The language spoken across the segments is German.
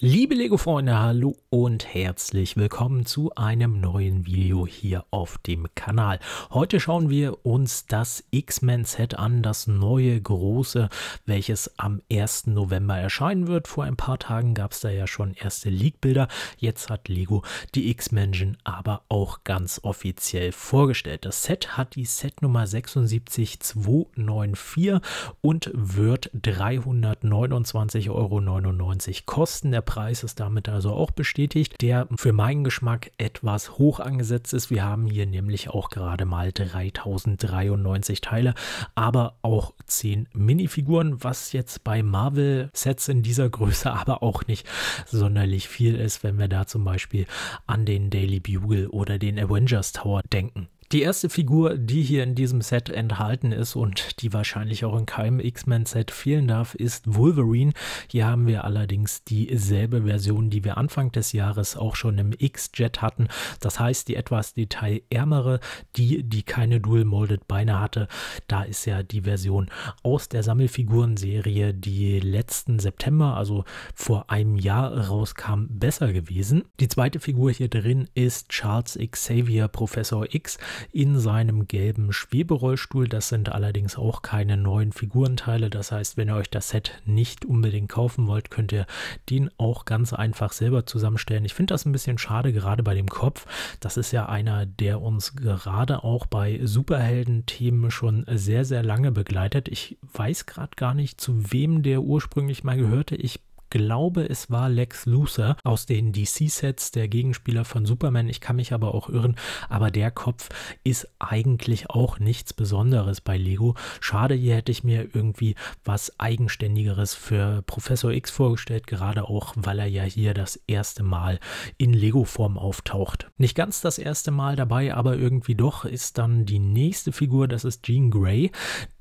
Liebe Lego-Freunde, hallo und herzlich willkommen zu einem neuen Video hier auf dem Kanal. Heute schauen wir uns das X-Men-Set an, das neue große, welches am 1. November erscheinen wird. Vor ein paar Tagen gab es da ja schon erste Leak-Bilder. Jetzt hat Lego die X-Menschen aber auch ganz offiziell vorgestellt. Das Set hat die Setnummer 76294 und wird 329,99 Euro kosten. Der Preis ist damit also auch bestätigt, der für meinen Geschmack etwas hoch angesetzt ist. Wir haben hier nämlich auch gerade mal 3093 Teile, aber auch 10 Minifiguren, was jetzt bei Marvel-Sets in dieser Größe aber auch nicht sonderlich viel ist, wenn wir da zum Beispiel an den Daily Bugle oder den Avengers Tower denken. Die erste Figur, die hier in diesem Set enthalten ist und die wahrscheinlich auch in keinem X-Men-Set fehlen darf, ist Wolverine. Hier haben wir allerdings dieselbe Version, die wir Anfang des Jahres auch schon im X-Jet hatten. Das heißt, die etwas detailärmere, die, die keine Dual-Molded Beine hatte. Da ist ja die Version aus der Sammelfiguren-Serie, die letzten September, also vor einem Jahr rauskam, besser gewesen. Die zweite Figur hier drin ist Charles Xavier, Professor X in seinem gelben Schweberollstuhl. Das sind allerdings auch keine neuen Figurenteile. Das heißt, wenn ihr euch das Set nicht unbedingt kaufen wollt, könnt ihr den auch ganz einfach selber zusammenstellen. Ich finde das ein bisschen schade, gerade bei dem Kopf. Das ist ja einer, der uns gerade auch bei Superhelden-Themen schon sehr, sehr lange begleitet. Ich weiß gerade gar nicht, zu wem der ursprünglich mal gehörte. Ich glaube, es war Lex Luthor aus den DC-Sets, der Gegenspieler von Superman. Ich kann mich aber auch irren, aber der Kopf ist eigentlich auch nichts Besonderes bei Lego. Schade, hier hätte ich mir irgendwie was Eigenständigeres für Professor X vorgestellt, gerade auch, weil er ja hier das erste Mal in Lego-Form auftaucht. Nicht ganz das erste Mal dabei, aber irgendwie doch ist dann die nächste Figur, das ist Jean Grey.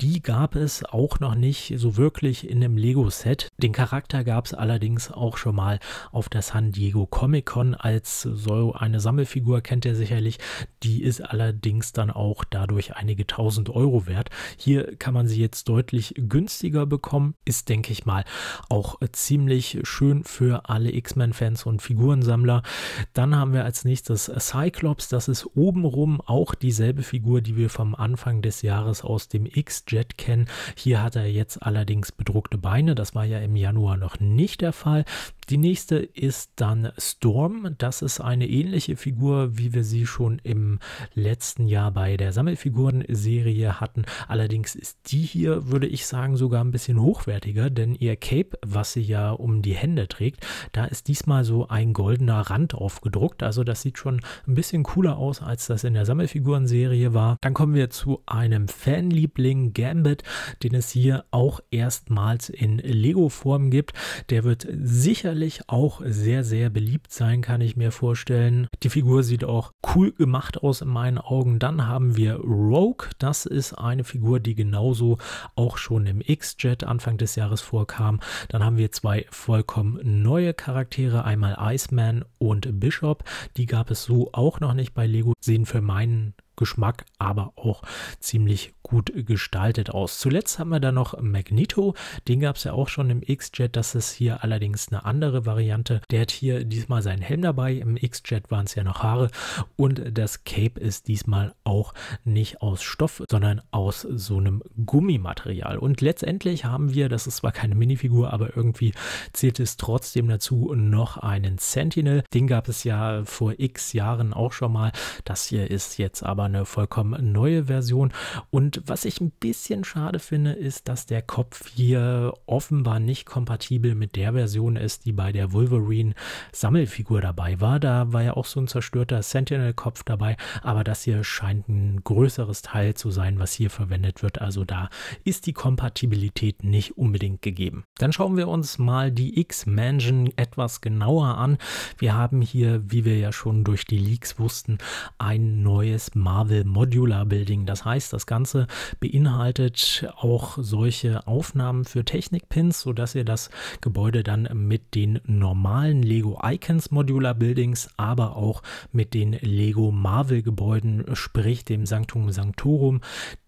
Die gab es auch noch nicht so wirklich in einem Lego-Set. Den Charakter gab es allerdings auch schon mal auf der San Diego Comic Con als so eine Sammelfigur, kennt er sicherlich. Die ist allerdings dann auch dadurch einige tausend Euro wert. Hier kann man sie jetzt deutlich günstiger bekommen. Ist, denke ich mal, auch ziemlich schön für alle X-Men-Fans und Figurensammler. Dann haben wir als nächstes Cyclops. Das ist obenrum auch dieselbe Figur, die wir vom Anfang des Jahres aus dem X-Jet kennen. Hier hat er jetzt allerdings bedruckte Beine. Das war ja im Januar noch nicht nicht der Fall. Die nächste ist dann Storm. Das ist eine ähnliche Figur, wie wir sie schon im letzten Jahr bei der Sammelfiguren-Serie hatten. Allerdings ist die hier, würde ich sagen, sogar ein bisschen hochwertiger, denn ihr Cape, was sie ja um die Hände trägt, da ist diesmal so ein goldener Rand aufgedruckt. Also das sieht schon ein bisschen cooler aus, als das in der Sammelfiguren-Serie war. Dann kommen wir zu einem Fanliebling Gambit, den es hier auch erstmals in Lego-Form gibt. Der der wird sicherlich auch sehr, sehr beliebt sein, kann ich mir vorstellen. Die Figur sieht auch cool gemacht aus in meinen Augen. Dann haben wir Rogue. Das ist eine Figur, die genauso auch schon im X-Jet Anfang des Jahres vorkam. Dann haben wir zwei vollkommen neue Charaktere. Einmal Iceman und Bishop. Die gab es so auch noch nicht bei Lego. Sehen für meinen Geschmack, aber auch ziemlich gut gestaltet aus. Zuletzt haben wir da noch Magneto, den gab es ja auch schon im X-Jet, das ist hier allerdings eine andere Variante. Der hat hier diesmal seinen Helm dabei, im X-Jet waren es ja noch Haare und das Cape ist diesmal auch nicht aus Stoff, sondern aus so einem Gummimaterial. Und letztendlich haben wir, das ist zwar keine Minifigur, aber irgendwie zählt es trotzdem dazu, noch einen Sentinel. Den gab es ja vor x Jahren auch schon mal. Das hier ist jetzt aber eine vollkommen neue Version. Und was ich ein bisschen schade finde, ist, dass der Kopf hier offenbar nicht kompatibel mit der Version ist, die bei der Wolverine Sammelfigur dabei war. Da war ja auch so ein zerstörter Sentinel-Kopf dabei, aber das hier scheint ein größeres Teil zu sein, was hier verwendet wird. Also da ist die Kompatibilität nicht unbedingt gegeben. Dann schauen wir uns mal die X-Mansion etwas genauer an. Wir haben hier, wie wir ja schon durch die Leaks wussten, ein neues Mal Marvel Modular Building. Das heißt, das Ganze beinhaltet auch solche Aufnahmen für Technikpins, sodass ihr das Gebäude dann mit den normalen Lego Icons Modular Buildings, aber auch mit den Lego Marvel Gebäuden, sprich dem Sanctum Sanctorum,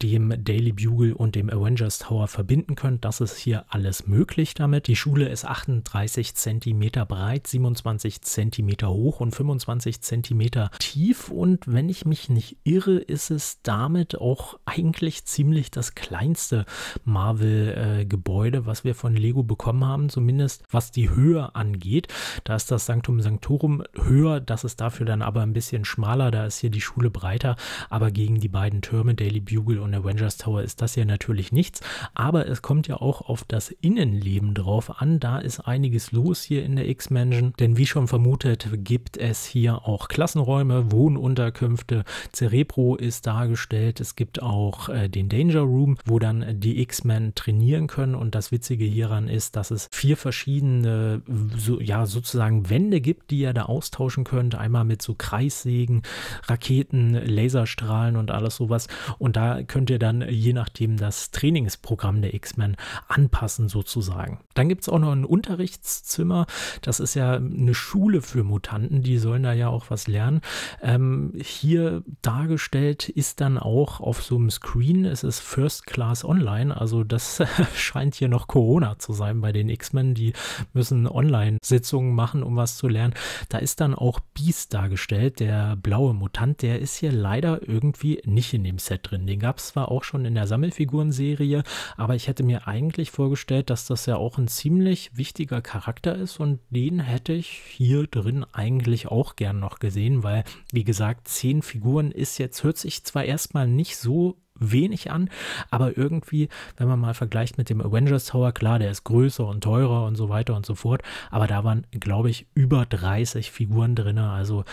dem Daily Bugle und dem Avengers Tower verbinden könnt. Das ist hier alles möglich damit. Die Schule ist 38 cm breit, 27 cm hoch und 25 cm tief und wenn ich mich nicht irre, spekuliere, ist es damit auch eigentlich ziemlich das kleinste Marvel-Gebäude, äh, was wir von Lego bekommen haben, zumindest was die Höhe angeht. Da ist das Sanctum Sanctorum höher, das ist dafür dann aber ein bisschen schmaler, da ist hier die Schule breiter, aber gegen die beiden Türme Daily Bugle und Avengers Tower ist das hier natürlich nichts, aber es kommt ja auch auf das Innenleben drauf an, da ist einiges los hier in der X-Mansion, denn wie schon vermutet, gibt es hier auch Klassenräume, Wohnunterkünfte, Zerebren Repro ist dargestellt. Es gibt auch äh, den Danger Room, wo dann die X-Men trainieren können. Und das Witzige hieran ist, dass es vier verschiedene, so, ja, sozusagen Wände gibt, die ihr da austauschen könnt. Einmal mit so Kreissägen, Raketen, Laserstrahlen und alles sowas. Und da könnt ihr dann je nachdem das Trainingsprogramm der X-Men anpassen, sozusagen. Dann gibt es auch noch ein Unterrichtszimmer. Das ist ja eine Schule für Mutanten. Die sollen da ja auch was lernen. Ähm, hier dargestellt dargestellt ist dann auch auf so einem Screen. Es ist First Class Online, also das scheint hier noch Corona zu sein bei den X-Men. Die müssen Online-Sitzungen machen, um was zu lernen. Da ist dann auch Beast dargestellt, der blaue Mutant. Der ist hier leider irgendwie nicht in dem Set drin. Den gab es zwar auch schon in der Sammelfiguren-Serie, aber ich hätte mir eigentlich vorgestellt, dass das ja auch ein ziemlich wichtiger Charakter ist und den hätte ich hier drin eigentlich auch gern noch gesehen, weil, wie gesagt, zehn Figuren ist ja jetzt hört sich zwar erstmal nicht so wenig an, aber irgendwie, wenn man mal vergleicht mit dem Avengers Tower, klar, der ist größer und teurer und so weiter und so fort, aber da waren, glaube ich, über 30 Figuren drin, also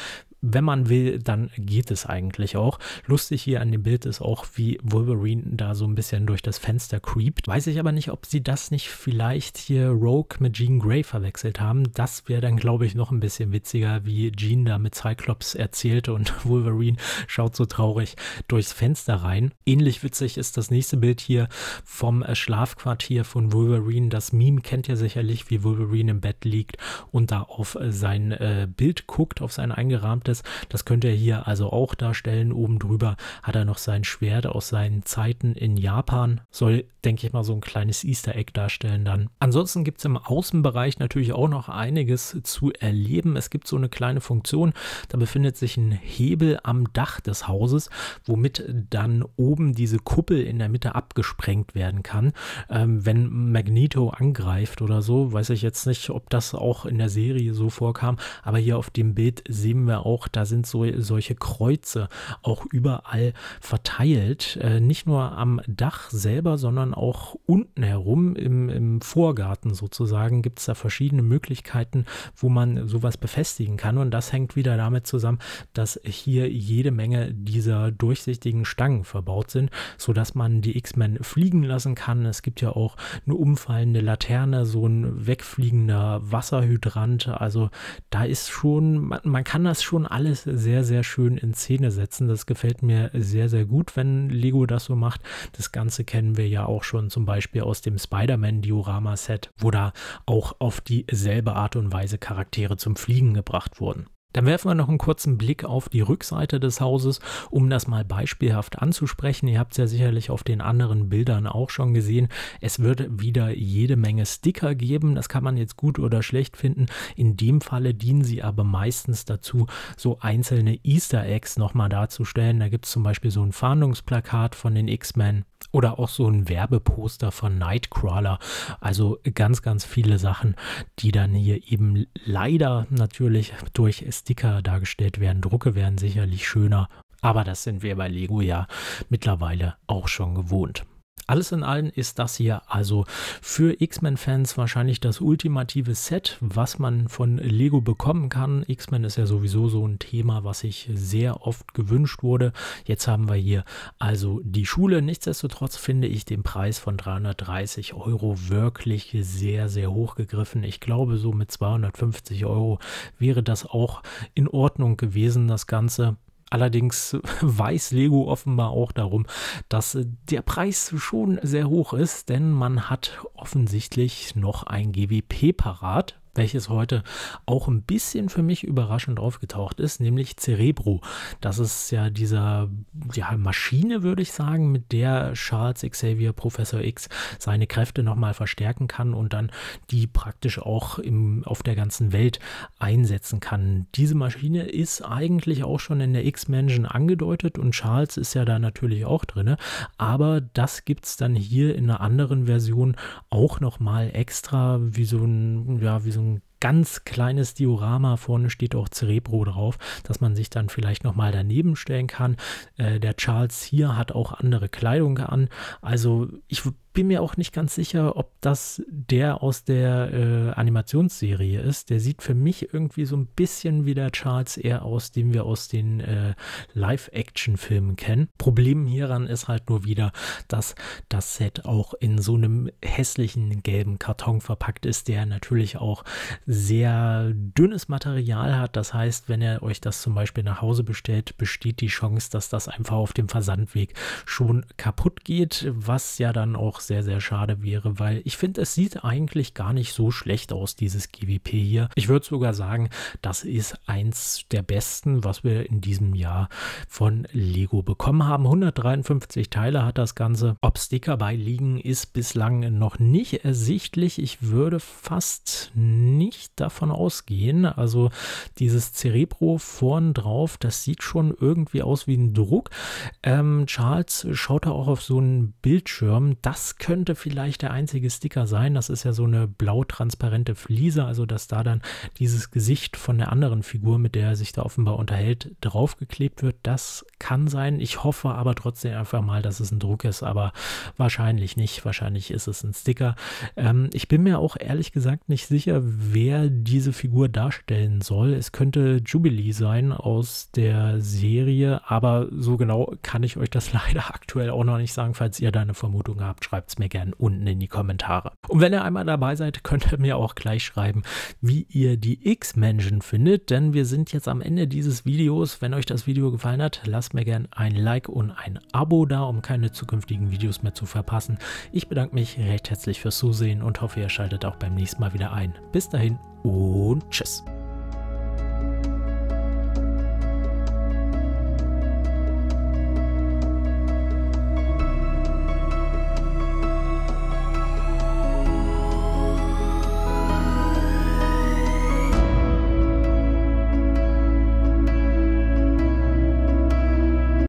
wenn man will, dann geht es eigentlich auch. Lustig hier an dem Bild ist auch, wie Wolverine da so ein bisschen durch das Fenster creept. Weiß ich aber nicht, ob sie das nicht vielleicht hier Rogue mit Jean Grey verwechselt haben. Das wäre dann, glaube ich, noch ein bisschen witziger, wie Jean da mit Cyclops erzählte und Wolverine schaut so traurig durchs Fenster rein. Ähnlich witzig ist das nächste Bild hier vom äh, Schlafquartier von Wolverine. Das Meme kennt ihr sicherlich, wie Wolverine im Bett liegt und da auf äh, sein äh, Bild guckt, auf sein eingerahmtes ist. Das könnte er hier also auch darstellen. Oben drüber hat er noch sein Schwert aus seinen Zeiten in Japan. Soll, denke ich mal, so ein kleines Easter Egg darstellen dann. Ansonsten gibt es im Außenbereich natürlich auch noch einiges zu erleben. Es gibt so eine kleine Funktion, da befindet sich ein Hebel am Dach des Hauses, womit dann oben diese Kuppel in der Mitte abgesprengt werden kann, ähm, wenn Magneto angreift oder so. Weiß ich jetzt nicht, ob das auch in der Serie so vorkam, aber hier auf dem Bild sehen wir auch, auch. Da sind so, solche Kreuze auch überall verteilt. Äh, nicht nur am Dach selber, sondern auch unten herum im, im Vorgarten sozusagen gibt es da verschiedene Möglichkeiten, wo man sowas befestigen kann. Und das hängt wieder damit zusammen, dass hier jede Menge dieser durchsichtigen Stangen verbaut sind, sodass man die X-Men fliegen lassen kann. Es gibt ja auch eine umfallende Laterne, so ein wegfliegender Wasserhydrant. Also da ist schon, man, man kann das schon alles sehr, sehr schön in Szene setzen. Das gefällt mir sehr, sehr gut, wenn Lego das so macht. Das Ganze kennen wir ja auch schon zum Beispiel aus dem Spider-Man-Diorama-Set, wo da auch auf dieselbe Art und Weise Charaktere zum Fliegen gebracht wurden. Dann werfen wir noch einen kurzen Blick auf die Rückseite des Hauses, um das mal beispielhaft anzusprechen. Ihr habt es ja sicherlich auf den anderen Bildern auch schon gesehen. Es wird wieder jede Menge Sticker geben. Das kann man jetzt gut oder schlecht finden. In dem Falle dienen sie aber meistens dazu, so einzelne Easter Eggs nochmal darzustellen. Da gibt es zum Beispiel so ein Fahndungsplakat von den X-Men oder auch so ein Werbeposter von Nightcrawler. Also ganz, ganz viele Sachen, die dann hier eben leider natürlich durch Sticker dargestellt werden. Drucke werden sicherlich schöner, aber das sind wir bei Lego ja mittlerweile auch schon gewohnt. Alles in allem ist das hier also für X-Men-Fans wahrscheinlich das ultimative Set, was man von Lego bekommen kann. X-Men ist ja sowieso so ein Thema, was sich sehr oft gewünscht wurde. Jetzt haben wir hier also die Schule. Nichtsdestotrotz finde ich den Preis von 330 Euro wirklich sehr, sehr hoch gegriffen. Ich glaube, so mit 250 Euro wäre das auch in Ordnung gewesen, das Ganze. Allerdings weiß Lego offenbar auch darum, dass äh, der Preis schon sehr hoch ist, denn man hat offensichtlich noch ein GWP parat, welches heute auch ein bisschen für mich überraschend aufgetaucht ist, nämlich Cerebro. Das ist ja diese ja, Maschine, würde ich sagen, mit der Charles Xavier Professor X seine Kräfte nochmal verstärken kann und dann die praktisch auch im, auf der ganzen Welt einsetzen kann. Diese Maschine ist eigentlich auch schon in der X-Mansion angedeutet und Charles ist ja da natürlich auch drin, aber das gibt es dann hier in einer anderen Version auch nochmal extra, wie so ein, ja, wie so ganz kleines Diorama. Vorne steht auch Cerebro drauf, dass man sich dann vielleicht nochmal daneben stellen kann. Äh, der Charles hier hat auch andere Kleidung an. Also ich bin mir auch nicht ganz sicher, ob das der aus der äh, Animationsserie ist. Der sieht für mich irgendwie so ein bisschen wie der Charles eher aus, den wir aus den äh, Live-Action-Filmen kennen. Problem hieran ist halt nur wieder, dass das Set auch in so einem hässlichen gelben Karton verpackt ist, der natürlich auch sehr dünnes Material hat. Das heißt, wenn ihr euch das zum Beispiel nach Hause bestellt, besteht die Chance, dass das einfach auf dem Versandweg schon kaputt geht, was ja dann auch sehr, sehr schade wäre, weil ich finde, es sieht eigentlich gar nicht so schlecht aus, dieses GWP hier. Ich würde sogar sagen, das ist eins der besten, was wir in diesem Jahr von Lego bekommen haben. 153 Teile hat das Ganze. Ob Sticker bei liegen, ist bislang noch nicht ersichtlich. Ich würde fast nicht davon ausgehen. Also dieses Cerebro vorn drauf, das sieht schon irgendwie aus wie ein Druck. Ähm, Charles schaut da auch auf so einen Bildschirm. Das könnte vielleicht der einzige Sticker sein. Das ist ja so eine blau-transparente Fliese, also dass da dann dieses Gesicht von der anderen Figur, mit der er sich da offenbar unterhält, draufgeklebt wird. Das kann sein. Ich hoffe aber trotzdem einfach mal, dass es ein Druck ist, aber wahrscheinlich nicht. Wahrscheinlich ist es ein Sticker. Ähm, ich bin mir auch ehrlich gesagt nicht sicher, wer diese Figur darstellen soll. Es könnte Jubilee sein aus der Serie, aber so genau kann ich euch das leider aktuell auch noch nicht sagen. Falls ihr da eine Vermutung habt, schreibt schreibt es mir gerne unten in die Kommentare. Und wenn ihr einmal dabei seid, könnt ihr mir auch gleich schreiben, wie ihr die X-Menschen findet, denn wir sind jetzt am Ende dieses Videos. Wenn euch das Video gefallen hat, lasst mir gerne ein Like und ein Abo da, um keine zukünftigen Videos mehr zu verpassen. Ich bedanke mich recht herzlich fürs Zusehen und hoffe, ihr schaltet auch beim nächsten Mal wieder ein. Bis dahin und tschüss.